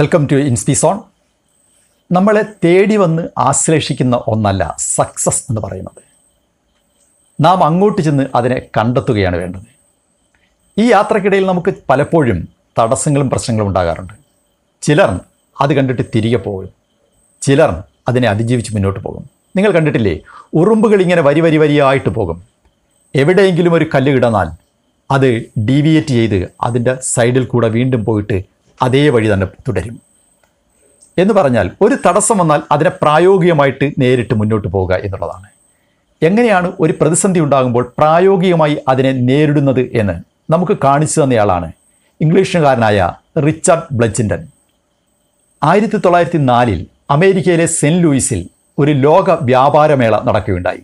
welcome to ഇൻസ്പിസോൺ നമ്മളെ തേടി വന്ന് ആശ്ലേഷിക്കുന്ന ഒന്നല്ല സക്സസ് എന്ന് പറയുന്നത് നാം അങ്ങോട്ട് ചെന്ന് അതിനെ കണ്ടെത്തുകയാണ് വേണ്ടത് ഈ യാത്രക്കിടയിൽ നമുക്ക് പലപ്പോഴും തടസ്സങ്ങളും പ്രശ്നങ്ങളും ഉണ്ടാകാറുണ്ട് ചിലർ അത് കണ്ടിട്ട് തിരികെ പോകും ചിലർ അതിനെ അതിജീവിച്ച് മുന്നോട്ട് പോകും നിങ്ങൾ കണ്ടിട്ടില്ലേ ഉറുമ്പുകൾ ഇങ്ങനെ വരി വരി വരിയായിട്ട് പോകും എവിടെയെങ്കിലും ഒരു കല്ല് കിടന്നാൽ അത് ഡീവിയേറ്റ് ചെയ്ത് അതിൻ്റെ സൈഡിൽ കൂടെ വീണ്ടും പോയിട്ട് അതേ വഴി തന്നെ തുടരും എന്ന് പറഞ്ഞാൽ ഒരു തടസ്സം വന്നാൽ അതിനെ പ്രായോഗികമായിട്ട് നേരിട്ട് മുന്നോട്ട് പോവുക എന്നുള്ളതാണ് എങ്ങനെയാണ് ഒരു പ്രതിസന്ധി ഉണ്ടാകുമ്പോൾ പ്രായോഗികമായി അതിനെ നേരിടുന്നത് എന്ന് നമുക്ക് കാണിച്ചു തന്നയാളാണ് ഇംഗ്ലീഷുകാരനായ റിച്ചാർഡ് ബ്ലജിൻഡൻ ആയിരത്തി തൊള്ളായിരത്തി നാലിൽ അമേരിക്കയിലെ സെൻറ്റ് ലൂയിസിൽ ഒരു ലോക വ്യാപാരമേള നടക്കുകയുണ്ടായി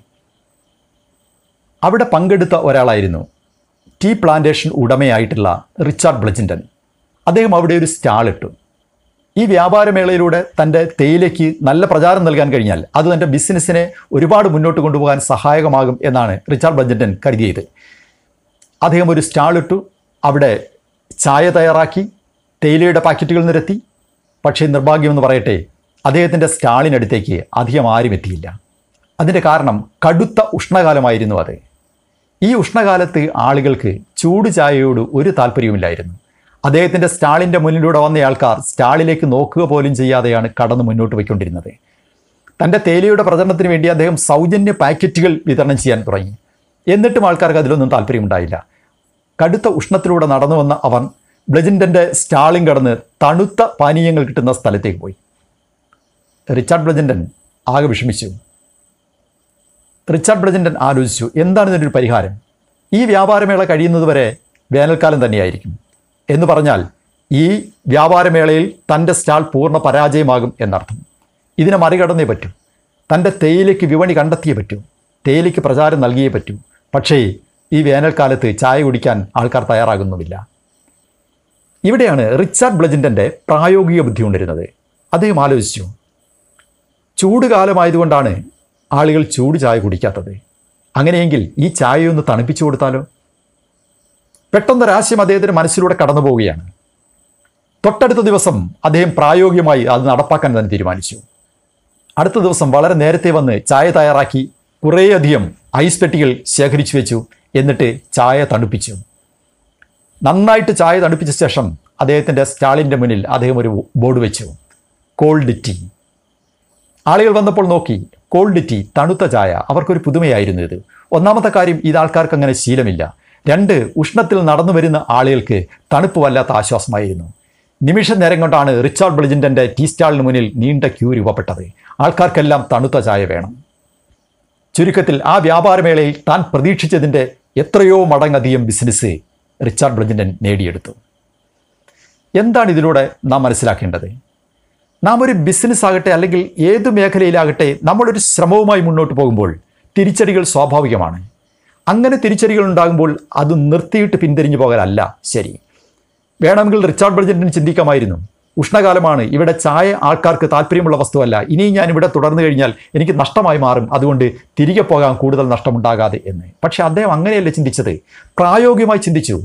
അവിടെ പങ്കെടുത്ത ഒരാളായിരുന്നു ടീ പ്ലാന്റേഷൻ ഉടമയായിട്ടുള്ള റിച്ചാർഡ് ബ്ലജിൻഡൻ അദ്ദേഹം അവിടെ ഒരു സ്റ്റാളിട്ടു ഈ വ്യാപാരമേളയിലൂടെ തൻ്റെ തേയിലയ്ക്ക് നല്ല പ്രചാരം നൽകാൻ കഴിഞ്ഞാൽ അത് തൻ്റെ ബിസിനസ്സിനെ ഒരുപാട് മുന്നോട്ട് കൊണ്ടുപോകാൻ സഹായകമാകും എന്നാണ് റിച്ചാർഡ് ബജറ്റൻ കരുതിയത് അദ്ദേഹം ഒരു സ്റ്റാളിട്ടു അവിടെ ചായ തയ്യാറാക്കി തേയിലയുടെ പാക്കറ്റുകൾ നിരത്തി പക്ഷേ നിർഭാഗ്യമെന്ന് പറയട്ടെ അദ്ദേഹത്തിൻ്റെ സ്റ്റാളിനടുത്തേക്ക് അധികം ആരും എത്തിയില്ല അതിൻ്റെ കാരണം കടുത്ത ഉഷ്ണകാലമായിരുന്നു അത് ഈ ഉഷ്ണകാലത്ത് ആളുകൾക്ക് ചൂട് ചായയോട് ഒരു താല്പര്യവുമില്ലായിരുന്നു അദ്ദേഹത്തിൻ്റെ സ്റ്റാളിൻ്റെ മുന്നിലൂടെ വന്ന ആൾക്കാർ സ്റ്റാളിലേക്ക് നോക്കുക പോലും ചെയ്യാതെയാണ് കടന്ന് മുന്നോട്ട് പോയിക്കൊണ്ടിരുന്നത് തൻ്റെ തേലിയുടെ പ്രചരണത്തിന് വേണ്ടി അദ്ദേഹം സൗജന്യ പാക്കറ്റുകൾ വിതരണം ചെയ്യാൻ തുടങ്ങി എന്നിട്ടും ആൾക്കാർക്ക് അതിലൊന്നും താല്പര്യമുണ്ടായില്ല കടുത്ത ഉഷ്ണത്തിലൂടെ നടന്നു വന്ന അവൻ ബ്ലജിൻ്റൻ്റെ സ്റ്റാളും കടന്ന് തണുത്ത പാനീയങ്ങൾ കിട്ടുന്ന സ്ഥലത്തേക്ക് പോയി റിച്ചാർഡ് ബ്ലജിൻ്റൻ ആകെ വിഷമിച്ചു റിച്ചാർഡ് ബ്ലജിൻ്റൻ ആലോചിച്ചു എന്താണ് ഇതിൻ്റെ ഒരു പരിഹാരം ഈ വ്യാപാരമേള കഴിയുന്നതുവരെ വേനൽക്കാലം തന്നെയായിരിക്കും എന്ന് പറഞ്ഞാൽ ഈ വ്യാപാരമേളയിൽ തൻ്റെ സ്റ്റാൾ പൂർണ്ണ പരാജയമാകും എന്നർത്ഥം ഇതിനെ മറികടന്നേ പറ്റൂ തൻ്റെ തേയിലയ്ക്ക് വിപണി കണ്ടെത്തിയേ പറ്റൂ തേയിലയ്ക്ക് പ്രചാരം നൽകിയേ പറ്റൂ പക്ഷേ ഈ വേനൽക്കാലത്ത് ചായ കുടിക്കാൻ ആൾക്കാർ തയ്യാറാകുന്നുമില്ല ഇവിടെയാണ് റിച്ചാർഡ് ബ്ലജിൻ്റെ പ്രായോഗിക ബുദ്ധി കൊണ്ടിരുന്നത് അദ്ദേഹം ആലോചിച്ചു ചൂട് കാലമായതുകൊണ്ടാണ് ആളുകൾ ചൂട് ചായ കുടിക്കാത്തത് അങ്ങനെയെങ്കിൽ ഈ ചായയൊന്ന് തണുപ്പിച്ചു കൊടുത്താലോ ഒരാശയം അദ്ദേഹത്തിൻ്റെ മനസ്സിലൂടെ കടന്നു പോവുകയാണ് തൊട്ടടുത്ത ദിവസം അദ്ദേഹം പ്രായോഗികമായി അത് നടപ്പാക്കാൻ തന്നെ തീരുമാനിച്ചു അടുത്ത ദിവസം വളരെ നേരത്തെ വന്ന് ചായ തയ്യാറാക്കി കുറേയധികം ഐസ് പെട്ടികൾ ശേഖരിച്ചു വെച്ചു എന്നിട്ട് ചായ തണുപ്പിച്ചു നന്നായിട്ട് ചായ തണുപ്പിച്ച ശേഷം അദ്ദേഹത്തിൻ്റെ സ്റ്റാളിൻ്റെ മുന്നിൽ അദ്ദേഹം ഒരു ബോർഡ് വെച്ചു കോൾഡ് ടീ ആളുകൾ വന്നപ്പോൾ നോക്കി കോൾഡ് ടീ തണുത്ത ചായ അവർക്കൊരു പുതുമയായിരുന്നു ഇത് ഒന്നാമത്തെ കാര്യം ഇത് ആൾക്കാർക്ക് അങ്ങനെ ശീലമില്ല രണ്ട് ഉഷ്ണത്തിൽ നടന്നു വരുന്ന ആളുകൾക്ക് തണുപ്പ് വല്ലാത്ത ആശ്വാസമായിരുന്നു നിമിഷ നേരം കൊണ്ടാണ് റിച്ചാർഡ് ബ്ലിജിൻ്റൻ്റെ ടീ സ്റ്റാളിന് മുന്നിൽ നീണ്ട ക്യൂ രൂപപ്പെട്ടത് ആൾക്കാർക്കെല്ലാം തണുത്ത ചായ വേണം ചുരുക്കത്തിൽ ആ വ്യാപാരമേളയിൽ താൻ പ്രതീക്ഷിച്ചതിൻ്റെ എത്രയോ മടങ്ങധികം ബിസിനസ് റിച്ചാർഡ് ബ്ലിജിൻ്റൻ നേടിയെടുത്തു എന്താണ് ഇതിലൂടെ നാം മനസ്സിലാക്കേണ്ടത് നാം ഒരു ബിസിനസ് ആകട്ടെ അല്ലെങ്കിൽ ഏത് മേഖലയിലാകട്ടെ നമ്മളൊരു ശ്രമവുമായി മുന്നോട്ട് പോകുമ്പോൾ തിരിച്ചടികൾ സ്വാഭാവികമാണ് അങ്ങനെ തിരിച്ചടികൾ ഉണ്ടാകുമ്പോൾ അത് നിർത്തിയിട്ട് പിന്തിരിഞ്ഞു പോകലല്ല ശരി വേണമെങ്കിൽ റിച്ചാർഡ് ബ്രജൻറ്റിന് ചിന്തിക്കാമായിരുന്നു ഉഷ്ണകാലമാണ് ഇവിടെ ചായ ആൾക്കാർക്ക് താല്പര്യമുള്ള വസ്തുവല്ല ഇനി ഞാൻ ഇവിടെ തുടർന്നു കഴിഞ്ഞാൽ എനിക്ക് നഷ്ടമായി മാറും അതുകൊണ്ട് തിരികെ പോകാൻ കൂടുതൽ നഷ്ടമുണ്ടാകാതെ എന്ന് പക്ഷേ അദ്ദേഹം അങ്ങനെയല്ല ചിന്തിച്ചത് പ്രായോഗികമായി ചിന്തിച്ചു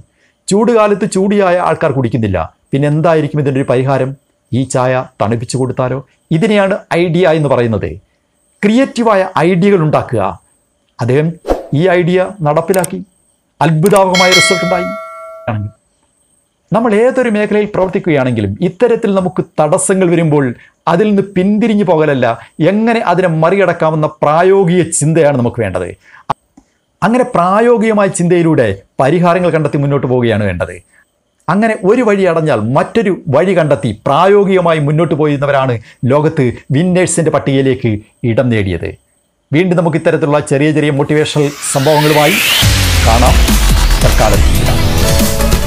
ചൂടുകാലത്ത് ചൂടിയായ ആൾക്കാർ കുടിക്കുന്നില്ല പിന്നെ എന്തായിരിക്കും ഇതിൻ്റെ ഒരു പരിഹാരം ഈ ചായ തണുപ്പിച്ചു കൊടുത്താലോ ഇതിനെയാണ് ഐഡിയ എന്ന് പറയുന്നത് ക്രിയേറ്റീവായ ഐഡിയകൾ ഉണ്ടാക്കുക അദ്ദേഹം ഈ ഐഡിയ നടപ്പിലാക്കി അത്ഭുതാവകമായ റിസൾട്ട് ഉണ്ടായി നമ്മൾ ഏതൊരു മേഖലയിൽ പ്രവർത്തിക്കുകയാണെങ്കിലും ഇത്തരത്തിൽ നമുക്ക് തടസ്സങ്ങൾ വരുമ്പോൾ അതിൽ നിന്ന് പിന്തിരിഞ്ഞു പോകലല്ല എങ്ങനെ അതിനെ മറികടക്കാമെന്ന പ്രായോഗിക ചിന്തയാണ് നമുക്ക് വേണ്ടത് അങ്ങനെ പ്രായോഗികമായ ചിന്തയിലൂടെ പരിഹാരങ്ങൾ കണ്ടെത്തി മുന്നോട്ട് പോവുകയാണ് വേണ്ടത് അങ്ങനെ ഒരു വഴി അടഞ്ഞാൽ മറ്റൊരു വഴി കണ്ടെത്തി പ്രായോഗികമായി മുന്നോട്ട് പോയിരുന്നവരാണ് ലോകത്ത് വിന്നേഴ്സിൻ്റെ പട്ടികയിലേക്ക് ഇടം നേടിയത് വീണ്ടും നമുക്ക് ഇത്തരത്തിലുള്ള ചെറിയ ചെറിയ മോട്ടിവേഷണൽ സംഭവങ്ങളുമായി കാണാം സർക്കാർ